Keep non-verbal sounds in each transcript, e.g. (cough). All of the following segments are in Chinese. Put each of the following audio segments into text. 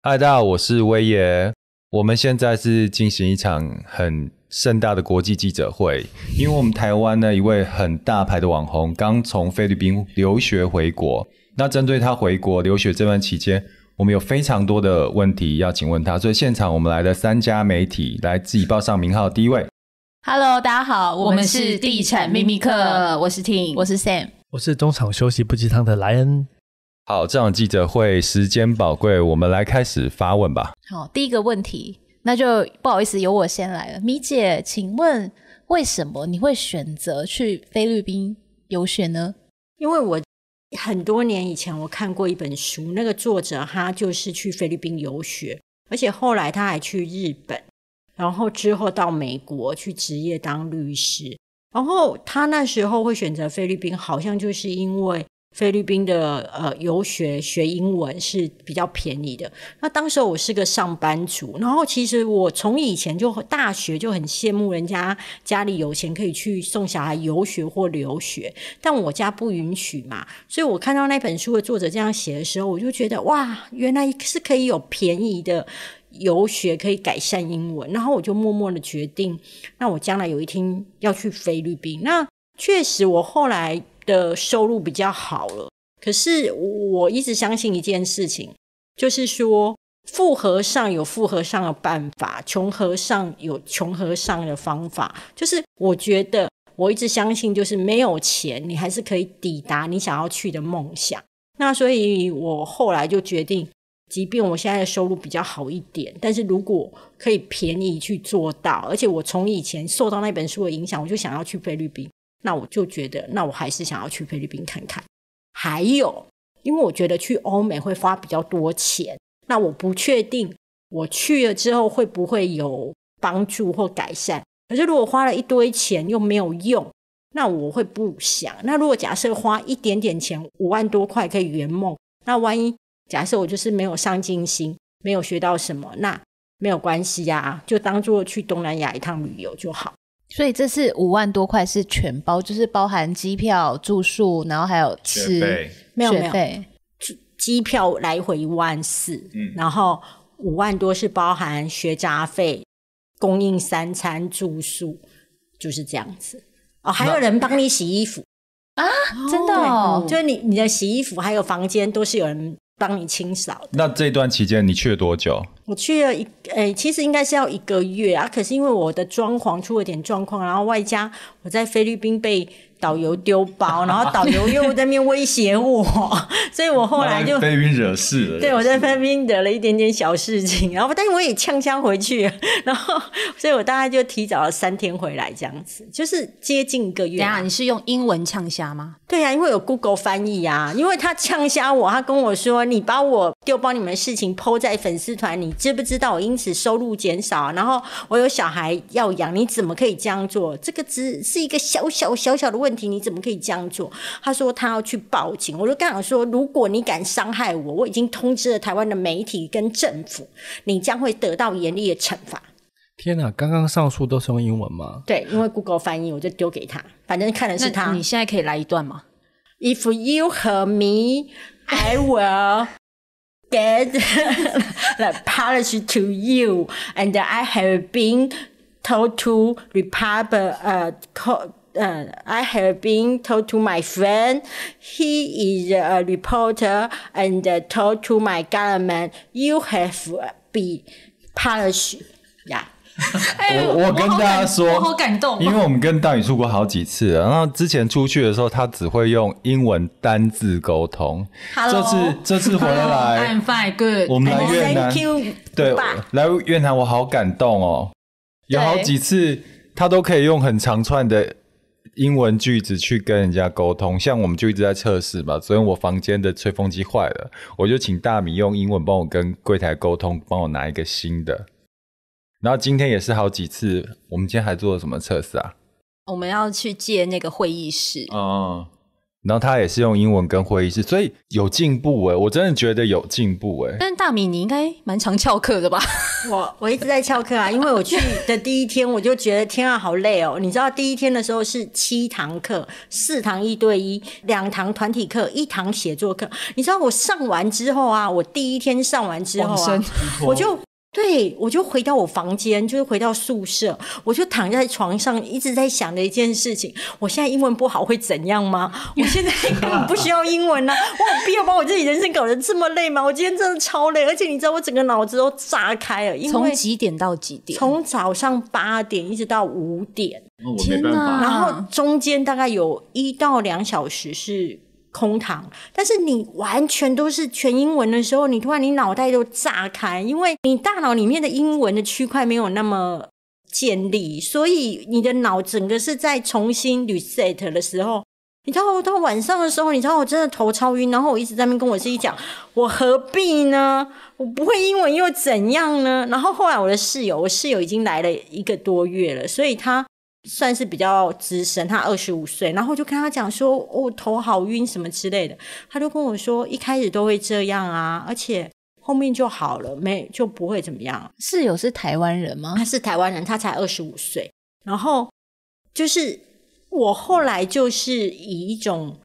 嗨，大家好，我是威爷。我们现在是进行一场很盛大的国际记者会，因为我们台湾呢一位很大牌的网红刚从菲律宾留学回国。那针对他回国留学这段期间，我们有非常多的问题要请问他，所以现场我们来了三家媒体来自己报上名号。第一位，Hello，大家好，我们是地产秘密客，我是 t i n 我是 Sam，我是中场休息不鸡汤的莱恩。好，这场记者会时间宝贵，我们来开始发问吧。好，第一个问题，那就不好意思，由我先来了，米姐，请问为什么你会选择去菲律宾游学呢？因为我很多年以前我看过一本书，那个作者他就是去菲律宾游学，而且后来他还去日本，然后之后到美国去职业当律师，然后他那时候会选择菲律宾，好像就是因为。菲律宾的呃游学学英文是比较便宜的。那当时我是个上班族，然后其实我从以前就大学就很羡慕人家家里有钱可以去送小孩游学或留学，但我家不允许嘛，所以我看到那本书的作者这样写的时候，我就觉得哇，原来是可以有便宜的游学可以改善英文。然后我就默默的决定，那我将来有一天要去菲律宾。那确实，我后来。的收入比较好了，可是我一直相信一件事情，就是说富和尚有富和尚的办法，穷和尚有穷和尚的方法。就是我觉得我一直相信，就是没有钱，你还是可以抵达你想要去的梦想。那所以我后来就决定，即便我现在的收入比较好一点，但是如果可以便宜去做到，而且我从以前受到那本书的影响，我就想要去菲律宾。那我就觉得，那我还是想要去菲律宾看看。还有，因为我觉得去欧美会花比较多钱，那我不确定我去了之后会不会有帮助或改善。可是如果花了一堆钱又没有用，那我会不想。那如果假设花一点点钱，五万多块可以圆梦，那万一假设我就是没有上进心，没有学到什么，那没有关系呀，就当做去东南亚一趟旅游就好。所以这是五万多块是全包，就是包含机票、住宿，然后还有吃，有学有机票来回一万四，嗯，然后五万多是包含学杂费、供应三餐、住宿，就是这样子。哦，还有人帮你洗衣服啊？真的哦，就是你你的洗衣服还有房间都是有人。帮你清扫。那这段期间你去了多久？我去了一，诶，其实应该是要一个月啊，可是因为我的装潢出了点状况，然后外加。我在菲律宾被导游丢包，然后导游又在那边威胁我，(laughs) 所以我后来就菲律宾惹事了。对我在菲律宾得了一点点小事情，然后但是我也呛呛回去，然后所以我大概就提早了三天回来，这样子就是接近一个月。等下，你是用英文呛虾吗？对啊，因为有 Google 翻译啊。因为他呛虾我，他跟我说：“你把我丢包你们事情抛在粉丝团，你知不知道我因此收入减少，然后我有小孩要养，你怎么可以这样做？”这个知。是一个小小小小的问题，你怎么可以这样做？他说他要去报警，我就刚想说，如果你敢伤害我，我已经通知了台湾的媒体跟政府，你将会得到严厉的惩罚。天哪，刚刚上述都是用英文吗？对，因为 Google 翻译，我就丢给他，反正看的是他。你现在可以来一段吗？If you hurt me, I will get the (laughs) apology to you, and I have been. Told to r e p l i c uh, I have been told to my friend. He is a reporter and told to my government. You have been punished. 我我跟家说，我好感动，因为我们跟大宇出国好几次了。然后之前出去的时候，他只会用英文单字沟通。这次这次回来，我们来越南。对，来越南我好感动哦。有好几次，他都可以用很长串的英文句子去跟人家沟通。像我们就一直在测试嘛，昨天我房间的吹风机坏了，我就请大米用英文帮我跟柜台沟通，帮我拿一个新的。然后今天也是好几次，我们今天还做了什么测试啊？我们要去借那个会议室。嗯嗯。然后他也是用英文跟会议室，所以有进步哎，我真的觉得有进步哎。但大米，你应该蛮常翘课的吧？我我一直在翘课啊，因为我去的第一天我就觉得天啊好累哦，你知道第一天的时候是七堂课，四堂一对一，两堂团体课，一堂写作课，你知道我上完之后啊，我第一天上完之后，(laughs) 我就。对，我就回到我房间，就是回到宿舍，我就躺在床上，一直在想着一件事情：我现在英文不好会怎样吗？我现在 (laughs) 根本不需要英文了，我有必要把我自己人生搞得这么累吗？我今天真的超累，而且你知道我整个脑子都炸开了，因为从几点到几点？从早上八点一直到五点，天哪！然后中间大概有一到两小时是。空堂，但是你完全都是全英文的时候，你突然你脑袋都炸开，因为你大脑里面的英文的区块没有那么建立，所以你的脑整个是在重新 reset 的时候。你知道，到晚上的时候，你知道我真的头超晕，然后我一直在面跟我自己讲：我何必呢？我不会英文又怎样呢？然后后来我的室友，我室友已经来了一个多月了，所以他。算是比较资深，他二十五岁，然后就跟他讲说，我头好晕什么之类的，他就跟我说，一开始都会这样啊，而且后面就好了，没就不会怎么样。室友是台湾人吗？他是台湾人，他才二十五岁。然后就是我后来就是以一种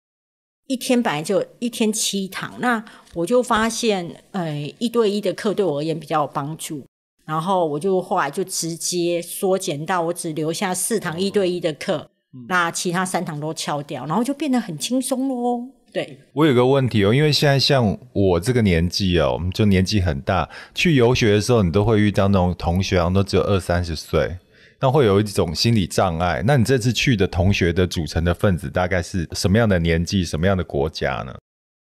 一天本来就一天七堂，那我就发现，呃，一对一的课对我而言比较有帮助。然后我就后来就直接缩减到我只留下四堂一对一的课，那其他三堂都敲掉，然后就变得很轻松喽。对我有个问题哦，因为现在像我这个年纪哦，我们就年纪很大，去游学的时候，你都会遇到那种同学，好像都只有二三十岁，那会有一种心理障碍。那你这次去的同学的组成的分子，大概是什么样的年纪，什么样的国家呢？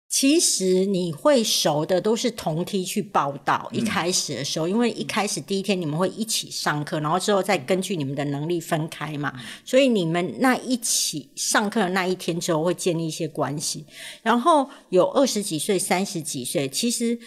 其实你会熟的都是同梯去报道。一开始的时候，因为一开始第一天你们会一起上课，然后之后再根据你们的能力分开嘛，所以你们那一起上课的那一天之后会建立一些关系。然后有二十几岁、三十几岁，其实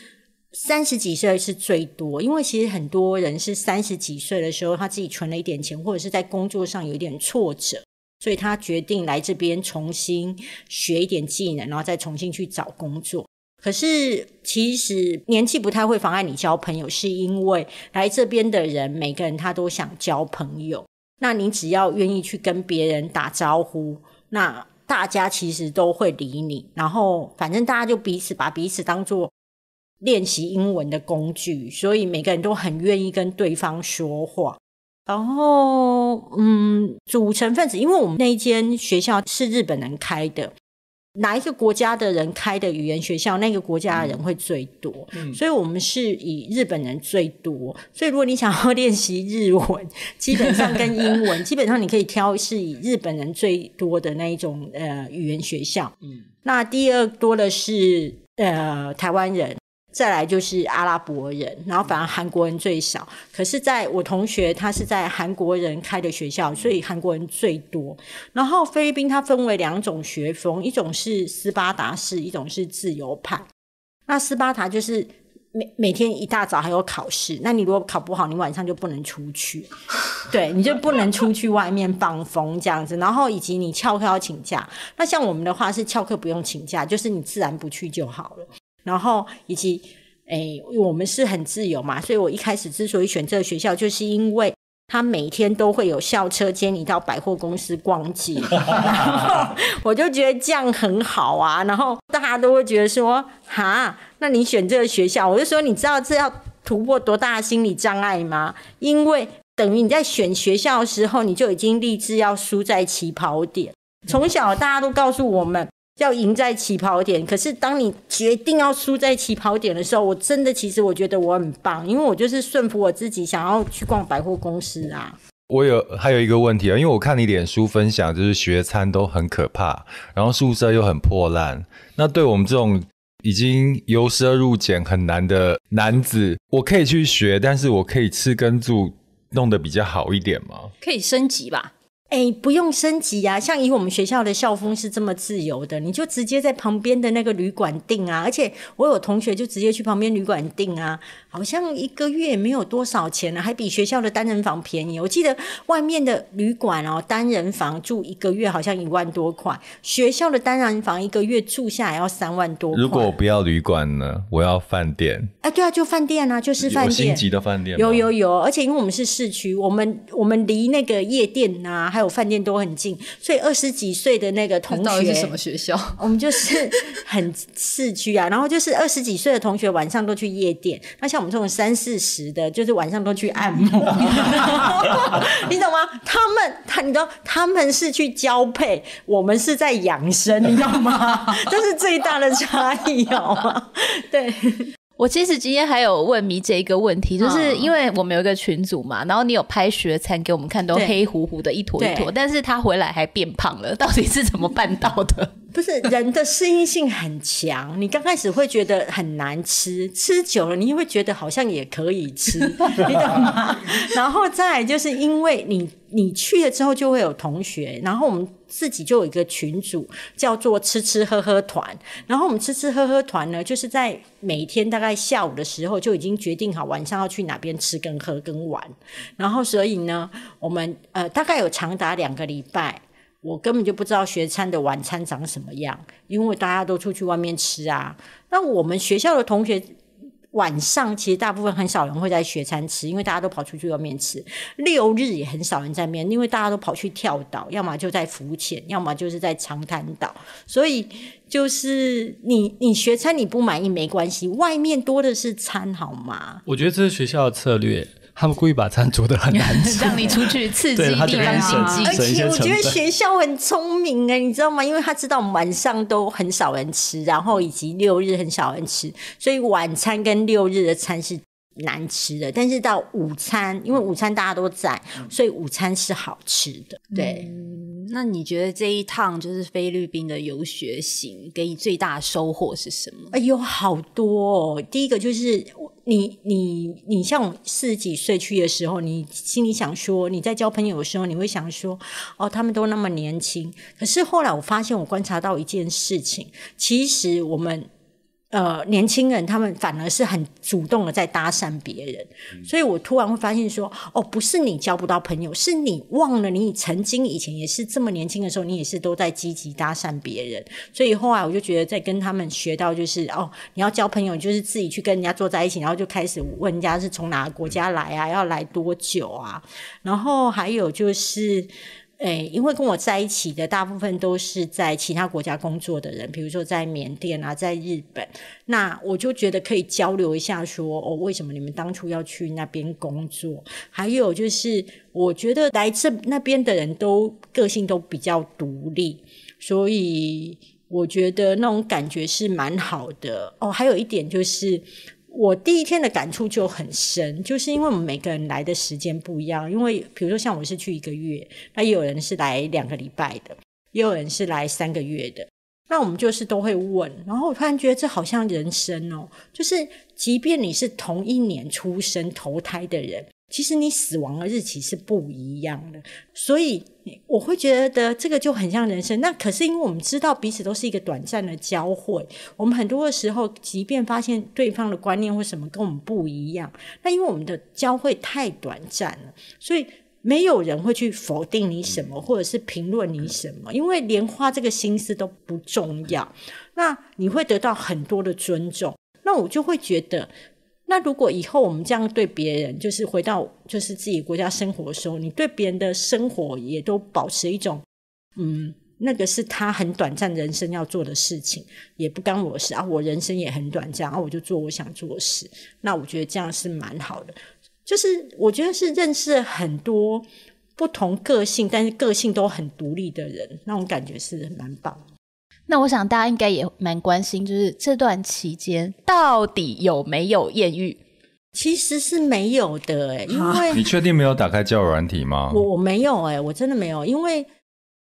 三十几岁是最多，因为其实很多人是三十几岁的时候他自己存了一点钱，或者是在工作上有点挫折。所以他决定来这边重新学一点技能，然后再重新去找工作。可是其实年纪不太会妨碍你交朋友，是因为来这边的人每个人他都想交朋友。那你只要愿意去跟别人打招呼，那大家其实都会理你。然后反正大家就彼此把彼此当做练习英文的工具，所以每个人都很愿意跟对方说话。然后，嗯，组成分子，因为我们那一间学校是日本人开的，哪一个国家的人开的语言学校，那个国家的人会最多。所以我们是以日本人最多。所以如果你想要练习日文，基本上跟英文，(laughs) 基本上你可以挑是以日本人最多的那一种呃语言学校。嗯，那第二多的是呃台湾人。再来就是阿拉伯人，然后反而韩国人最少。可是在我同学，他是在韩国人开的学校，所以韩国人最多。然后菲律宾它分为两种学风，一种是斯巴达式，一种是自由派。那斯巴达就是每每天一大早还有考试，那你如果考不好，你晚上就不能出去，(laughs) 对，你就不能出去外面放风这样子。然后以及你翘课要请假，那像我们的话是翘课不用请假，就是你自然不去就好了。然后以及诶，我们是很自由嘛，所以我一开始之所以选这个学校，就是因为他每天都会有校车接你到百货公司逛街，我就觉得这样很好啊。然后大家都会觉得说，哈，那你选这个学校，我就说，你知道这要突破多大的心理障碍吗？因为等于你在选学校的时候，你就已经立志要输在起跑点。从小大家都告诉我们。要赢在起跑点，可是当你决定要输在起跑点的时候，我真的其实我觉得我很棒，因为我就是顺服我自己，想要去逛百货公司啊。我有还有一个问题啊，因为我看你脸书分享，就是学餐都很可怕，然后宿舍又很破烂。那对我们这种已经由奢入俭很难的男子，我可以去学，但是我可以吃跟住弄得比较好一点吗？可以升级吧。哎，不用升级呀，像以我们学校的校风是这么自由的，你就直接在旁边的那个旅馆订啊，而且我有同学就直接去旁边旅馆订啊。好像一个月没有多少钱了，还比学校的单人房便宜。我记得外面的旅馆哦，单人房住一个月好像一万多块，学校的单人房一个月住下来要三万多。如果我不要旅馆呢？我要饭店。哎，对啊，就饭店啊，就是店，星级的饭店。有有有，而且因为我们是市区，我们我们离那个夜店啊，还有饭店都很近，所以二十几岁的那个同学什么学校？我们就是很市区啊，然后就是二十几岁的同学晚上都去夜店，那像。我们这种三四十的，就是晚上都去按摩，(laughs) 你懂吗？他们，他，你知道，他们是去交配，我们是在养生，你知道吗？(laughs) 这是最大的差异吗？对，我其实今天还有问迷姐一个问题，就是因为我们有一个群组嘛，然后你有拍学餐给我们看，都黑乎乎的一坨一坨，但是他回来还变胖了，到底是怎么办到的？不是人的适应性很强，你刚开始会觉得很难吃，吃久了你会觉得好像也可以吃，(laughs) 你懂吗？然后再就是因为你你去了之后就会有同学，然后我们自己就有一个群组叫做“吃吃喝喝团”，然后我们“吃吃喝喝团”呢，就是在每天大概下午的时候就已经决定好晚上要去哪边吃、跟喝、跟玩，然后所以呢，我们呃大概有长达两个礼拜。我根本就不知道学餐的晚餐长什么样，因为大家都出去外面吃啊。那我们学校的同学晚上其实大部分很少人会在学餐吃，因为大家都跑出去外面吃。六日也很少人在面，因为大家都跑去跳岛，要么就在浮潜，要么就是在长滩岛。所以就是你你学餐你不满意没关系，外面多的是餐，好吗？我觉得这是学校策略。他们故意把餐煮的很难吃，(laughs) 让你出去刺激地方经济。而且我觉得学校很聪明哎，你知道吗？因为他知道晚上都很少人吃，然后以及六日很少人吃，所以晚餐跟六日的餐是难吃的。但是到午餐，因为午餐大家都在，所以午餐是好吃的。对，那你觉得这一趟就是菲律宾的游学行给你最大的收获是什么？哎，有好多。哦！第一个就是。你你你，像我四十几岁去的时候，你心里想说，你在交朋友的时候，你会想说，哦，他们都那么年轻。可是后来我发现，我观察到一件事情，其实我们。呃，年轻人他们反而是很主动的在搭讪别人，所以我突然会发现说，哦，不是你交不到朋友，是你忘了你曾经以前也是这么年轻的时候，你也是都在积极搭讪别人，所以后来我就觉得在跟他们学到就是哦，你要交朋友就是自己去跟人家坐在一起，然后就开始问人家是从哪个国家来啊，要来多久啊，然后还有就是。诶，因为跟我在一起的大部分都是在其他国家工作的人，比如说在缅甸啊，在日本，那我就觉得可以交流一下，说哦，为什么你们当初要去那边工作？还有就是，我觉得来这那边的人都个性都比较独立，所以我觉得那种感觉是蛮好的哦。还有一点就是。我第一天的感触就很深，就是因为我们每个人来的时间不一样，因为比如说像我是去一个月，那有人是来两个礼拜的，也有人是来三个月的。那我们就是都会问，然后我突然觉得这好像人生哦，就是即便你是同一年出生投胎的人。其实你死亡的日期是不一样的，所以我会觉得这个就很像人生。那可是因为我们知道彼此都是一个短暂的交汇，我们很多的时候，即便发现对方的观念或什么跟我们不一样，那因为我们的交汇太短暂了，所以没有人会去否定你什么，或者是评论你什么，因为连花这个心思都不重要。那你会得到很多的尊重，那我就会觉得。那如果以后我们这样对别人，就是回到就是自己国家生活的时候，你对别人的生活也都保持一种，嗯，那个是他很短暂人生要做的事情，也不干我的事啊。我人生也很短暂，啊，我就做我想做的事。那我觉得这样是蛮好的，就是我觉得是认识很多不同个性，但是个性都很独立的人，那种感觉是蛮棒。那我想大家应该也蛮关心，就是这段期间到底有没有艳遇？其实是没有的，因为你确定没有打开交友软体吗？我没有，哎，我真的没有，因为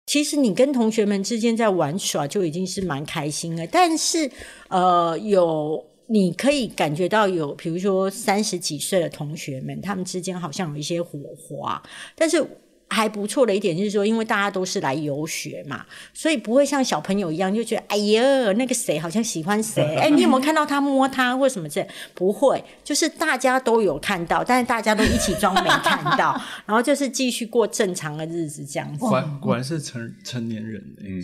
其实你跟同学们之间在玩耍就已经是蛮开心了。但是，呃，有你可以感觉到有，比如说三十几岁的同学们，他们之间好像有一些火花，但是。还不错的一点就是说，因为大家都是来游学嘛，所以不会像小朋友一样就觉得，哎呀，那个谁好像喜欢谁，哎，你有没有看到他摸他？或什么这不会？就是大家都有看到，但是大家都一起装没看到，(laughs) 然后就是继续过正常的日子这样。果果然是成成年人嗯，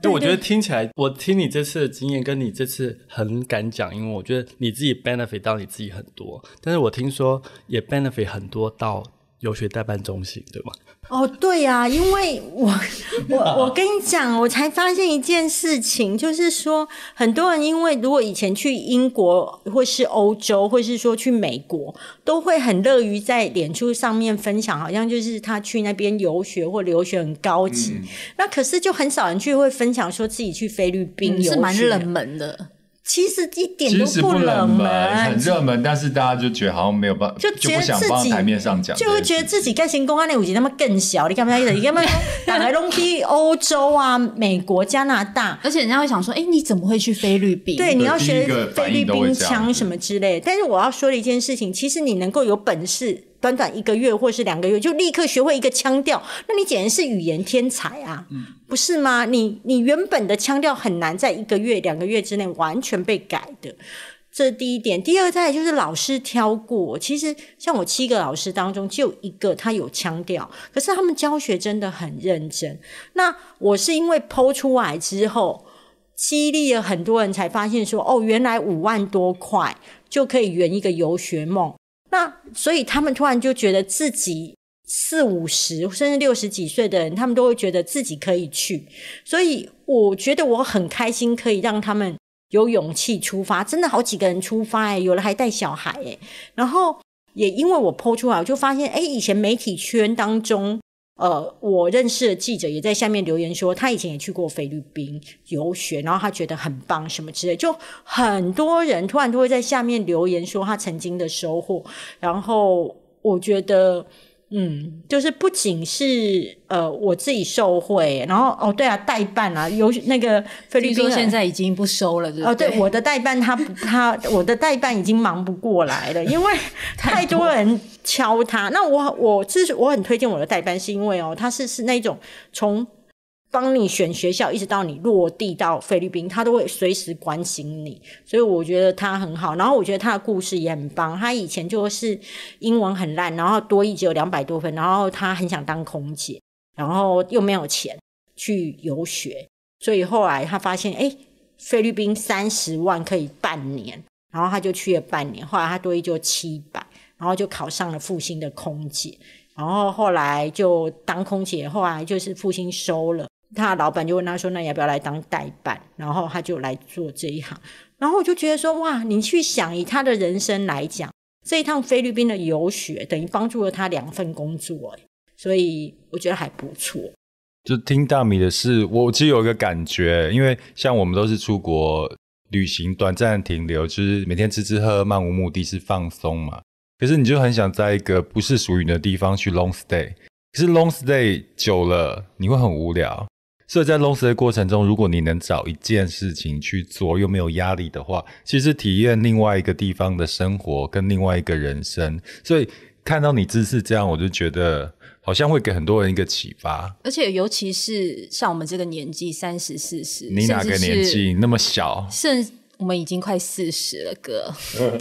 对，我觉得听起来，我听你这次的经验，跟你这次很敢讲，因为我觉得你自己 benefit 到你自己很多，但是我听说也 benefit 很多到。游学代办中心，对吗？哦，对呀，因为我 (laughs) 我我跟你讲，我才发现一件事情，就是说很多人因为如果以前去英国或是欧洲，或是说去美国，都会很乐于在脸书上面分享，好像就是他去那边游学或留学很高级。那可是就很少人去会分享说自己去菲律宾游学，蛮冷门的。其实一点都不冷门，很热门，但是大家就觉得好像没有办法，就觉得自想放台面上讲，就会觉得自己跟前公安那五级那么小，你干嘛要？你干嘛要打来弄去欧洲啊、美国、加拿大？而且人家会想说：“哎，你怎么会去菲律宾？”对，你要学菲律宾枪什么之类。但是我要说的一件事情，其实你能够有本事。短短一个月或是两个月，就立刻学会一个腔调，那你简直是语言天才啊，不是吗？你你原本的腔调很难在一个月、两个月之内完全被改的，这是第一点。第二，再就是老师挑过，其实像我七个老师当中，就一个他有腔调，可是他们教学真的很认真。那我是因为剖出来之后，激励了很多人，才发现说，哦，原来五万多块就可以圆一个游学梦。那所以他们突然就觉得自己四五十甚至六十几岁的人，他们都会觉得自己可以去。所以我觉得我很开心，可以让他们有勇气出发。真的好几个人出发哎，有的还带小孩哎，然后也因为我泼出来，我就发现哎，以前媒体圈当中。呃，我认识的记者也在下面留言说，他以前也去过菲律宾游学，然后他觉得很棒，什么之类。就很多人突然都会在下面留言说他曾经的收获，然后我觉得。嗯，就是不仅是呃，我自己受贿，然后哦，对啊，代办啊，有那个菲律宾现在已经不收了，对吧？对，我的代办他他我的代办已经忙不过来了，因为 (laughs) 太多人敲他。那我我是我很推荐我的代办，是因为哦，他是是那种从。帮你选学校，一直到你落地到菲律宾，他都会随时关心你，所以我觉得他很好。然后我觉得他的故事也很棒。他以前就是英文很烂，然后多一只有两百多分，然后他很想当空姐，然后又没有钱去游学，所以后来他发现，哎，菲律宾三十万可以半年，然后他就去了半年。后来他多一就七百，然后就考上了复兴的空姐，然后后来就当空姐，后来就是复兴收了。他老板就问他说：“那要不要来当代办？”然后他就来做这一行。然后我就觉得说：“哇，你去想以他的人生来讲，这一趟菲律宾的游学等于帮助了他两份工作。”所以我觉得还不错。就听大米的事，我其实有一个感觉，因为像我们都是出国旅行，短暂停留，就是每天吃吃喝喝，漫无目的，是放松嘛。可是你就很想在一个不是属于你的地方去 long stay。可是 long stay 久了，你会很无聊。所以在 lost 的过程中，如果你能找一件事情去做，又没有压力的话，其实体验另外一个地方的生活，跟另外一个人生。所以看到你姿势这样，我就觉得好像会给很多人一个启发。而且尤其是像我们这个年纪，三十四十，你哪个年纪那么小？甚我们已经快四十了，哥。(laughs)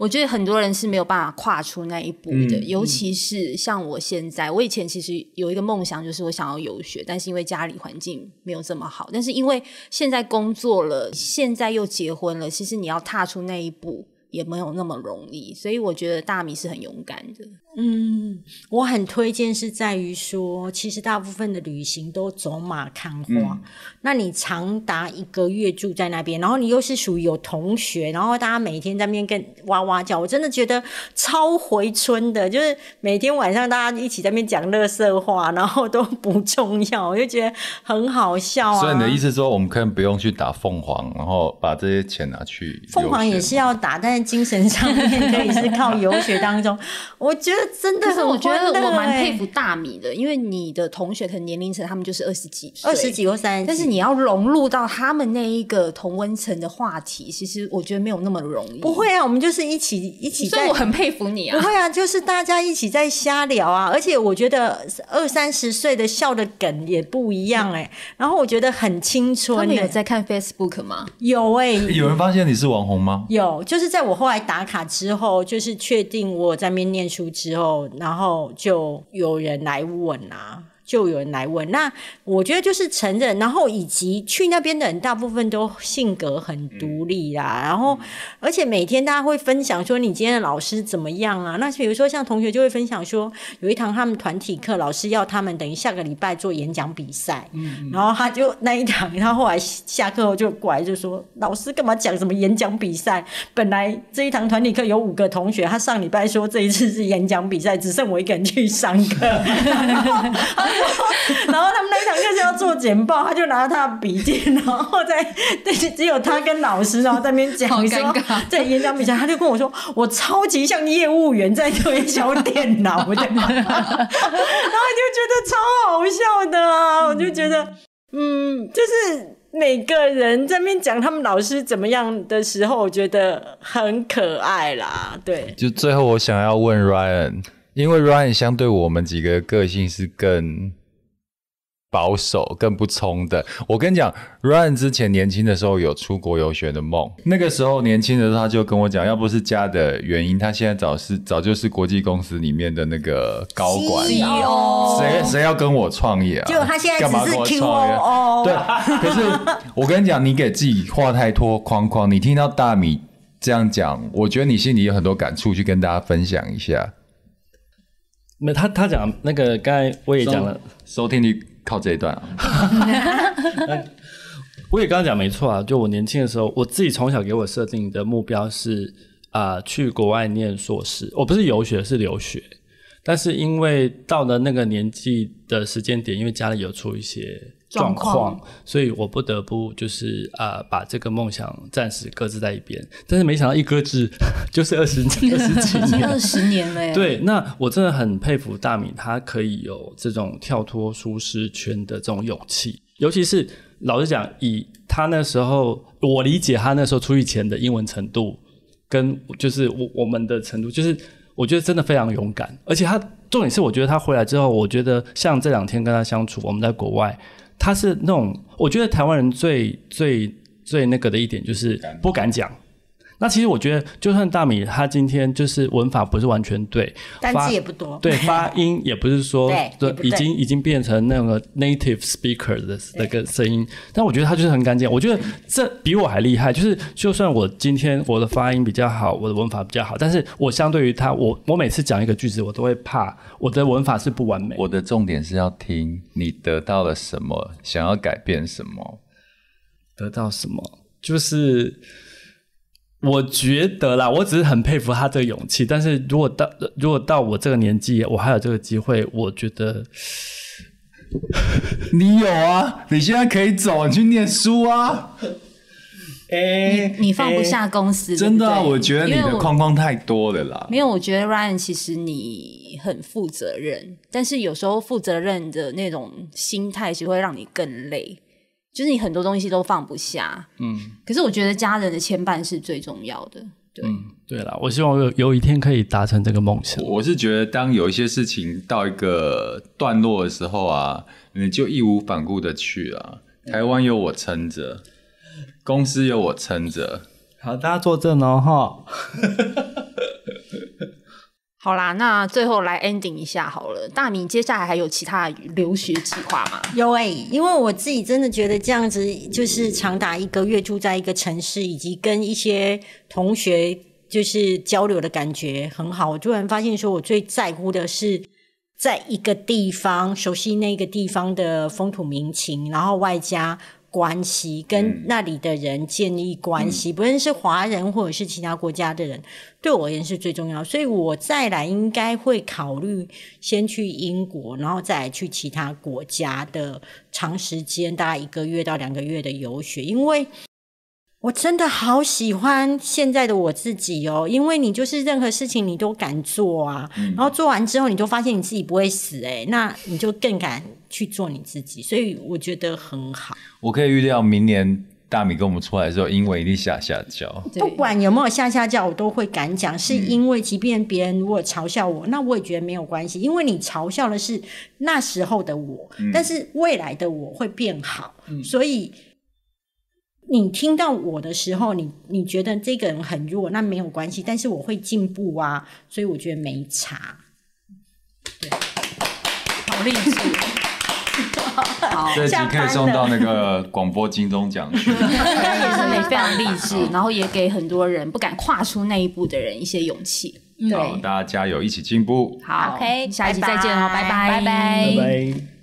我觉得很多人是没有办法跨出那一步的，尤其是像我现在，我以前其实有一个梦想，就是我想要游学，但是因为家里环境没有这么好，但是因为现在工作了，现在又结婚了，其实你要踏出那一步也没有那么容易，所以我觉得大米是很勇敢的。嗯，我很推荐是在于说，其实大部分的旅行都走马看花。那你长达一个月住在那边，然后你又是属于有同学，然后大家每天在那边跟哇哇叫，我真的觉得超回春的，就是每天晚上大家一起在那边讲乐色话，然后都不重要，我就觉得很好笑啊。所以你的意思说，我们可以不用去打凤凰，然后把这些钱拿去凤凰也是要打，但是精神上面可以是靠游学当中，(laughs) 我觉得。真的是我觉得我蛮佩服大米的，因为你的同学能年龄层，他们就是二十几、二十几或三十但是你要融入到他们那一个同温层的话题，其实我觉得没有那么容易。不会啊，我们就是一起一起，所以我很佩服你啊！不会啊，就是大家一起在瞎聊啊！而且我觉得二三十岁的笑的梗也不一样哎，然后我觉得很青春。你有在看 Facebook 吗？有哎，有人发现你是网红吗？有，就是在我后来打卡之后，就是确定我在面念书之。之后，然后就有人来问啊。就有人来问，那我觉得就是承认，然后以及去那边的人大部分都性格很独立啦，然后而且每天大家会分享说你今天的老师怎么样啊？那比如说像同学就会分享说，有一堂他们团体课，老师要他们等于下个礼拜做演讲比赛，嗯，然后他就那一堂，他后来下课后就过来就说，老师干嘛讲什么演讲比赛？本来这一堂团体课有五个同学，他上礼拜说这一次是演讲比赛，只剩我一个人去上课。(laughs) (laughs) 然后他们那一堂课是要做简报，他就拿他的笔记，然后在对，只有他跟老师，然后在那边讲，说在演讲比赛，他就跟我说我超级像业务员在推销电脑的，(laughs) 然后就觉得超好笑的啊，我就觉得嗯，就是每个人在面讲他们老师怎么样的时候，我觉得很可爱啦，对。就最后我想要问 Ryan。因为 Ryan 相对我们几个个性是更保守、更不冲的。我跟你讲，Ryan 之前年轻的时候有出国游学的梦，那个时候年轻的时候他就跟我讲，要不是家的原因，他现在早是早就是国际公司里面的那个高管了。谁谁要跟我创业啊？就他现在只是 Q O。对，可是我跟你讲，你给自己画太多框框。你听到大米这样讲，我觉得你心里有很多感触，去跟大家分享一下。没他他讲那个，刚才我也讲了，收听率靠这一段。啊。(laughs) 我也刚刚讲没错啊，就我年轻的时候，我自己从小给我设定的目标是啊，去国外念硕士，我不是游学是留学，但是因为到了那个年纪的时间点，因为家里有出一些。状况，所以我不得不就是啊，把这个梦想暂时搁置在一边。但是没想到一搁置 (laughs) 就是二十、年，(laughs) 二十几年，二十年了。对，那我真的很佩服大米，他可以有这种跳脱舒适圈的这种勇气。尤其是老实讲，以他那时候，我理解他那时候出狱前的英文程度，跟就是我我们的程度，就是我觉得真的非常勇敢。而且他重点是，我觉得他回来之后，我觉得像这两天跟他相处，我们在国外。他是那种，我觉得台湾人最最最那个的一点就是不敢讲。那其实我觉得，就算大米他今天就是文法不是完全对，单字也不多，对发音也不是说对已经已经变成那个 native speaker 的那个声音，但我觉得他就是很干净。我觉得这比我还厉害，就是就算我今天我的发音比较好，我的文法比较好，但是我相对于他，我我每次讲一个句子，我都会怕我的文法是不完美。我的重点是要听你得到了什么，想要改变什么？得到什么？就是。我觉得啦，我只是很佩服他这个勇气。但是如果到如果到我这个年纪，我还有这个机会，我觉得 (laughs) 你有啊，你现在可以走去念书啊。哎，(laughs) 你你放不下公司，真的？我觉得你的框框太多了啦。没有，我觉得 Ryan 其实你很负责任，但是有时候负责任的那种心态实会让你更累。就是你很多东西都放不下，嗯，可是我觉得家人的牵绊是最重要的，对，对了，我希望我有有一天可以达成这个梦想。我是觉得，当有一些事情到一个段落的时候啊，你就义无反顾的去啊，台湾有我撑着，公司有我撑着，好，大家作证哦，哈。(laughs) 好啦，那最后来 ending 一下好了。大米，接下来还有其他留学计划吗？有诶，因为我自己真的觉得这样子，就是长达一个月住在一个城市，以及跟一些同学就是交流的感觉很好。我突然发现，说我最在乎的是在一个地方熟悉那个地方的风土民情，然后外加。关系跟那里的人建立关系，不论是华人或者是其他国家的人，对我而言是最重要。所以我再来应该会考虑先去英国，然后再来去其他国家的长时间，大概一个月到两个月的游学，因为。我真的好喜欢现在的我自己哦，因为你就是任何事情你都敢做啊，然后做完之后你就发现你自己不会死哎，那你就更敢去做你自己，所以我觉得很好。我可以预料明年大米跟我们出来的时候，因为一定下下叫，不管有没有下下叫，我都会敢讲，是因为即便别人如果嘲笑我，那我也觉得没有关系，因为你嘲笑的是那时候的我，但是未来的我会变好，所以。你听到我的时候，你你觉得这个人很弱，那没有关系，但是我会进步啊，所以我觉得没差。好励志，这集可以送到那个广播金钟奖。(laughs) 也是非常励志，然后也给很多人不敢跨出那一步的人一些勇气。对，大家加油，一起进步。好，OK，下一集再见哦，拜拜，拜拜，拜拜。